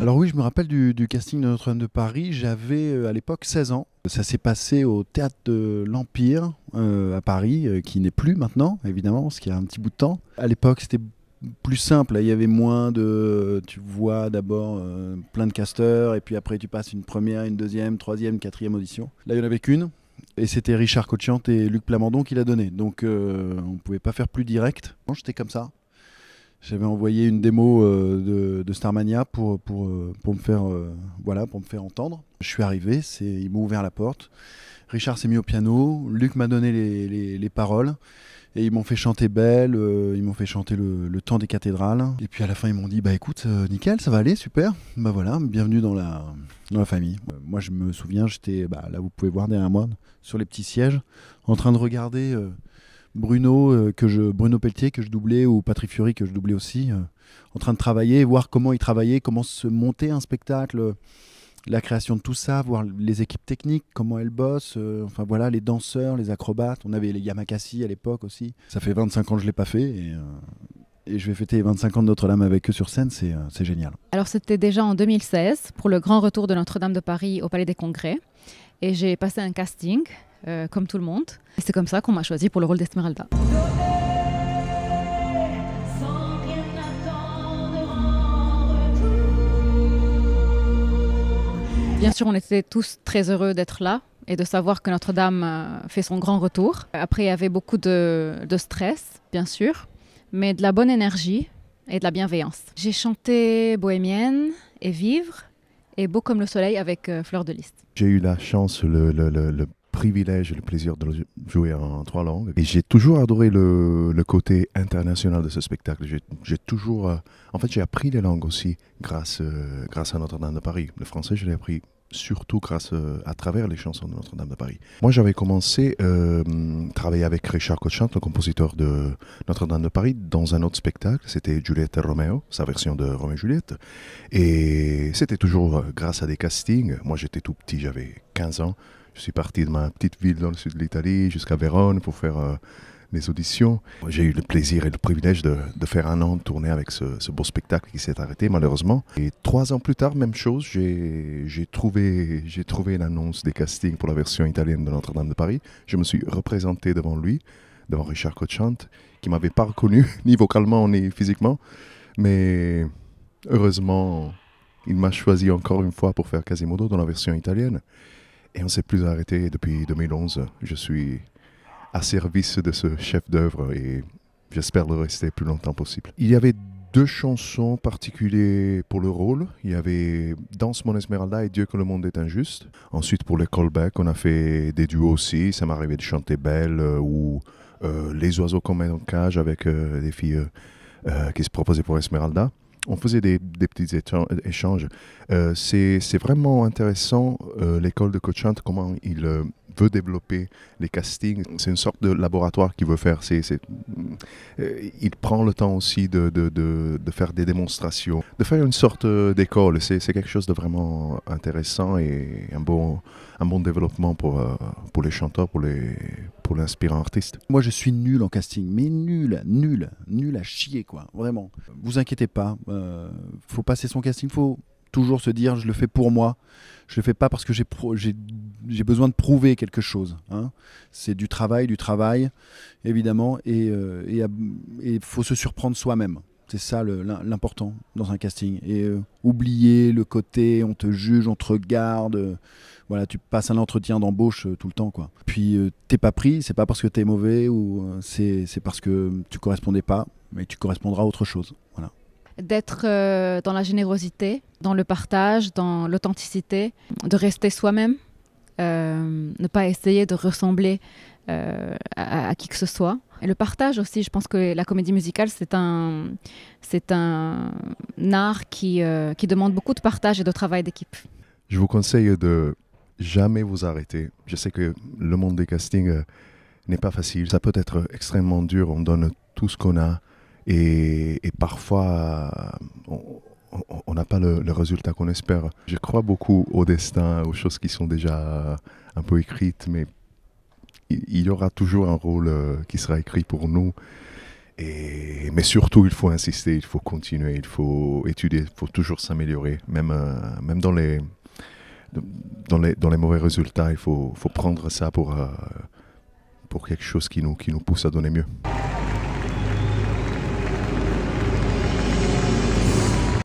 Alors oui, je me rappelle du, casting de Notre-Dame de Paris. J'avais euh, à l'époque 16 ans. Ça s'est passé au théâtre de l'Empire euh, à Paris, euh, qui n'est plus maintenant, évidemment, ce qui y a un petit bout de temps. À l'époque, c'était plus simple. Il y avait moins de. Tu vois d'abord plein de casteurs, et puis après, tu passes une première, une deuxième, troisième, quatrième audition. Là, il n'y en avait qu'une. Et c'était Richard Cochante et Luc Plamondon qui l'a donné. Donc euh, on ne pouvait pas faire plus direct. J'étais comme ça j'avais envoyé une démo euh, de, Starmania pour, pour, euh, pour, me faire, euh, voilà, pour me faire entendre. Je suis arrivé, ils m'ont ouvert la porte. Richard s'est mis au piano, Luc m'a donné les, paroles. Et ils m'ont fait chanter Belle, ils m'ont fait chanter le, temps des cathédrales. Et puis à la fin, ils m'ont dit Bah écoute, nickel, ça va aller, super. Bah voilà, bienvenue dans la, la famille. moi, je me souviens, j'étais bah, là, vous pouvez voir derrière moi, sur les petits sièges, en train de regarder Bruno, euh, que je, Bruno Pelletier que je doublais ou Patrick Fiori que je doublais aussi, euh, en train de travailler, voir comment ils travaillaient, comment se monter un spectacle, euh, la création de tout ça, voir les équipes techniques, comment elles bossent, enfin voilà, les danseurs, les acrobates. On avait les Yamakasi à l'époque aussi. Ça fait 25 ans que je ne l'ai pas fait et, je vais fêter les 25 ans de Notre-Dame avec eux sur scène, c'est, c'est génial. Alors c'était déjà en 2016 pour le grand retour de Notre-Dame de Paris au Palais des Congrès et j'ai passé un casting euh, comme tout le monde. c'est comme ça qu'on m'a choisi pour le rôle d'Esmeralda. Bien sûr, on était tous très heureux d'être là et de savoir que Notre-Dame euh, fait son grand retour. Après, il y avait beaucoup de, stress, bien sûr, mais de la bonne énergie et de la bienveillance. J'ai chanté Bohémienne et Vivre et Beau comme le soleil avec euh, Fleur de liste J'ai eu la chance, le privilège et le plaisir de jouer en trois langues. Et j'ai toujours adoré le, côté international de ce spectacle. J'ai toujours. Euh, en fait, j'ai appris les langues aussi grâce, euh, grâce à Notre-Dame de Paris. Le français, je l'ai appris surtout grâce euh, à travers les chansons de Notre-Dame de Paris. Moi, j'avais commencé à travailler avec Richard Cochante, le compositeur de Notre-Dame de Paris, dans un autre spectacle. C'était Juliette et sa version de Roméo et Juliette. Et c'était toujours grâce à des castings. Moi, j'étais tout petit, j'avais 15 ans. Je suis parti de ma petite ville dans le sud de l'Italie jusqu'à Vérone pour faire euh, auditions. J'ai eu le plaisir et le privilège de, faire un an de tournée avec ce, beau spectacle qui s'est arrêté malheureusement. Et trois ans plus tard, même chose, j'ai trouvé, trouvé l'annonce des castings pour la version italienne de Notre-Dame de Paris. Je me suis représenté devant lui, devant Richard Cochant, qui m'avait pas reconnu, ni vocalement, ni physiquement. Mais heureusement, il m'a choisi encore une fois pour faire Quasimodo dans la version italienne. Et on ne s'est plus arrêté depuis 2011. Je suis à service de ce chef d'œuvre et j'espère le rester plus longtemps possible. Il y avait deux chansons particulières pour le rôle. Il y avait Danse mon Esmeralda et Dieu que le monde est injuste. Ensuite, pour les callbacks, on a fait des duos aussi. Ça m'arrivait de chanter Belle ou euh, Les oiseaux comme met en cage avec euh, des filles euh, qui se proposaient pour Esmeralda on faisait des, des petits échanges. Euh, c'est vraiment intéressant, euh, l'école de coachante, comment il euh, veut développer les castings. C'est une sorte de laboratoire qu'il veut faire. il prend le temps aussi de, faire des démonstrations, de faire une sorte d'école. C'est quelque chose de vraiment intéressant et un bon, un bon développement pour, pour les chanteurs, pour les, pour l'inspirant artiste. Moi, je suis nul en casting, mais nul, nul, nul à chier, quoi. Vraiment. Vous inquiétez pas. Euh, faut passer son casting. Faut toujours se dire, je le fais pour moi. Je le fais pas parce que j'ai besoin de prouver quelque chose. Hein. C'est du travail, du travail, évidemment, et il euh, faut se surprendre soi-même. C'est ça l'important dans un casting. Et euh, oublier le côté, on te juge, on te regarde. Euh, voilà, tu passes un entretien d'embauche euh, tout le temps, quoi. Puis t'es pas pris, c'est pas parce que tu es mauvais ou c'est parce que tu correspondais pas, mais tu correspondras à autre chose. Voilà. D'être dans la générosité, dans le partage, dans l'authenticité, de rester soi-même, ne pas essayer de ressembler à, qui que ce soit et le partage aussi, je pense que la comédie musicale, c'est un, c'est un art qui, euh, qui demande beaucoup de partage et de travail d'équipe. Je vous conseille de jamais vous arrêter. Je sais que le monde des castings euh, n'est pas facile. Ça peut être extrêmement dur. On donne tout ce qu'on a et, parfois euh, on n'a pas le, le résultat qu'on espère. Je crois beaucoup au destin, aux choses qui sont déjà un peu écrites, mais il y aura toujours un rôle euh, qui sera écrit pour nous. mais surtout, il faut insister, il faut continuer, il faut étudier, il faut toujours s'améliorer. Même, euh, même dans, les, mauvais résultats, il faut, prendre ça pour, euh, quelque chose qui nous pousse à donner mieux.